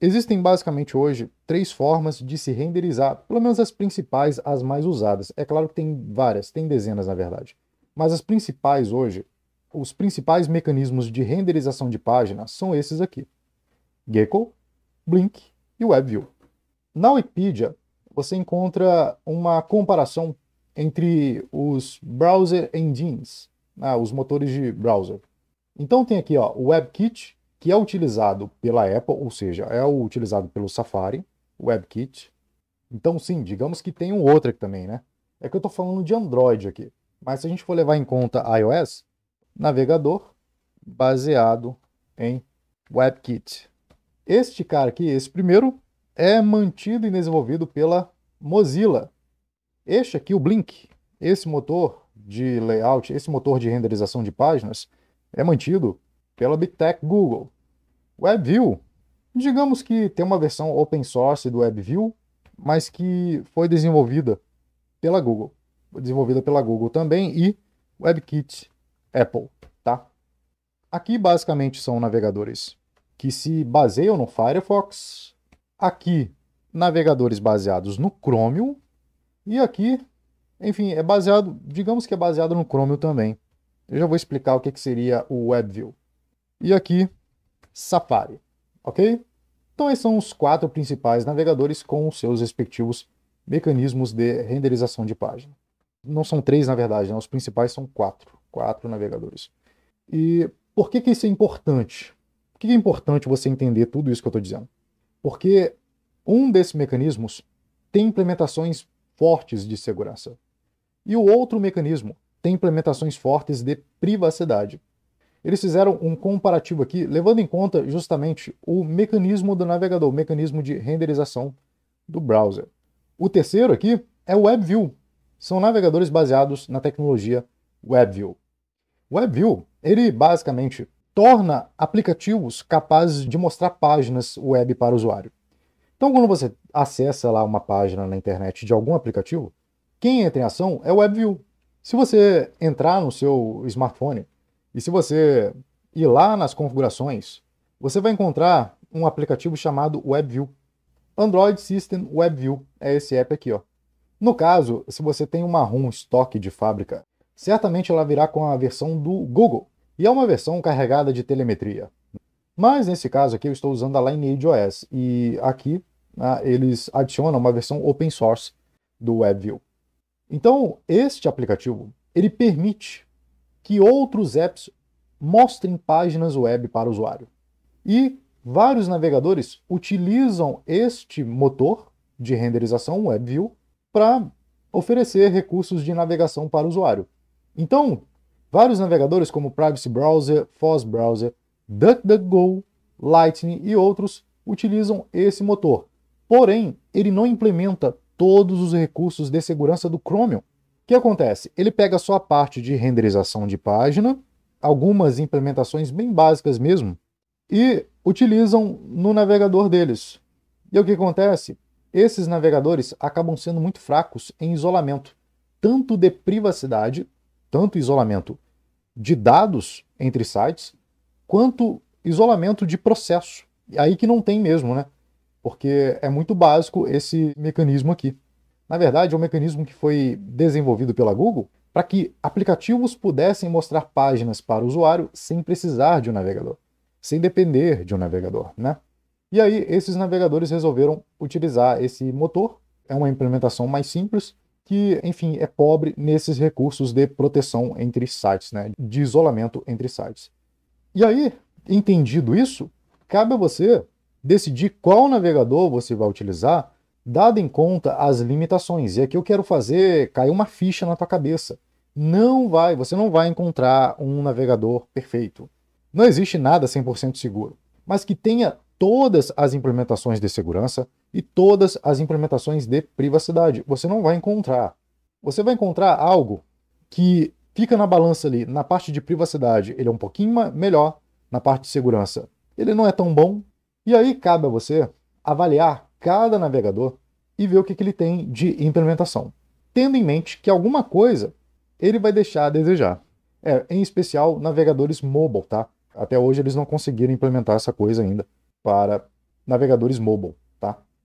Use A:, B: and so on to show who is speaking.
A: Existem basicamente hoje três formas de se renderizar, pelo menos as principais, as mais usadas. É claro que tem várias, tem dezenas na verdade. Mas as principais hoje, os principais mecanismos de renderização de páginas são esses aqui: Gecko, Blink e WebView. Na Wikipedia, você encontra uma comparação entre os browser engines, ah, os motores de browser. Então tem aqui ó, o WebKit, que é utilizado pela Apple, ou seja, é utilizado pelo Safari, WebKit. Então, sim, digamos que tem um outro aqui também, né? É que eu estou falando de Android aqui. Mas se a gente for levar em conta iOS, navegador baseado em WebKit. Este cara aqui, esse primeiro, é mantido e desenvolvido pela Mozilla. Este aqui, o Blink, esse motor de layout, esse motor de renderização de páginas, é mantido pela Big Tech Google. WebView, digamos que tem uma versão open source do WebView, mas que foi desenvolvida pela Google. Desenvolvida pela Google também e WebKit Apple, tá? Aqui basicamente são navegadores que se baseiam no Firefox. Aqui, navegadores baseados no Chromium. E aqui, enfim, é baseado, digamos que é baseado no Chromium também. Eu já vou explicar o que, que seria o WebView e aqui Safari, ok? Então esses são os quatro principais navegadores com os seus respectivos mecanismos de renderização de página. Não são três, na verdade, né? os principais são quatro, quatro navegadores. E por que, que isso é importante? Por que é importante você entender tudo isso que eu estou dizendo? Porque um desses mecanismos tem implementações fortes de segurança. E o outro mecanismo tem implementações fortes de privacidade. Eles fizeram um comparativo aqui, levando em conta justamente o mecanismo do navegador, o mecanismo de renderização do browser. O terceiro aqui é o WebView. São navegadores baseados na tecnologia WebView. O WebView, ele basicamente torna aplicativos capazes de mostrar páginas web para o usuário. Então, quando você acessa lá uma página na internet de algum aplicativo, quem entra em ação é o WebView. Se você entrar no seu smartphone e se você ir lá nas configurações, você vai encontrar um aplicativo chamado WebView. Android System WebView é esse app aqui, ó. No caso, se você tem uma ROM estoque de fábrica, certamente ela virá com a versão do Google, e é uma versão carregada de telemetria. Mas nesse caso aqui eu estou usando a Lineage OS, e aqui ah, eles adicionam uma versão open source do WebView. Então, este aplicativo, ele permite que outros apps mostrem páginas web para o usuário. E vários navegadores utilizam este motor de renderização, WebView, para oferecer recursos de navegação para o usuário. Então, vários navegadores como Privacy Browser, Foz Browser, DuckDuckGo, Lightning e outros utilizam esse motor. Porém, ele não implementa todos os recursos de segurança do Chromium, que acontece? Ele pega só a parte de renderização de página, algumas implementações bem básicas mesmo, e utilizam no navegador deles. E o que acontece? Esses navegadores acabam sendo muito fracos em isolamento, tanto de privacidade, tanto isolamento de dados entre sites, quanto isolamento de processo. Aí que não tem mesmo, né? Porque é muito básico esse mecanismo aqui. Na verdade, é um mecanismo que foi desenvolvido pela Google para que aplicativos pudessem mostrar páginas para o usuário sem precisar de um navegador, sem depender de um navegador, né? E aí, esses navegadores resolveram utilizar esse motor. É uma implementação mais simples, que, enfim, é pobre nesses recursos de proteção entre sites, né? De isolamento entre sites. E aí, entendido isso, cabe a você decidir qual navegador você vai utilizar dado em conta as limitações. E aqui eu quero fazer cair uma ficha na tua cabeça. Não vai, você não vai encontrar um navegador perfeito. Não existe nada 100% seguro, mas que tenha todas as implementações de segurança e todas as implementações de privacidade. Você não vai encontrar. Você vai encontrar algo que fica na balança ali, na parte de privacidade, ele é um pouquinho melhor, na parte de segurança, ele não é tão bom. E aí cabe a você avaliar cada navegador e ver o que, que ele tem de implementação, tendo em mente que alguma coisa ele vai deixar a desejar. É, em especial navegadores mobile, tá? Até hoje eles não conseguiram implementar essa coisa ainda para navegadores mobile.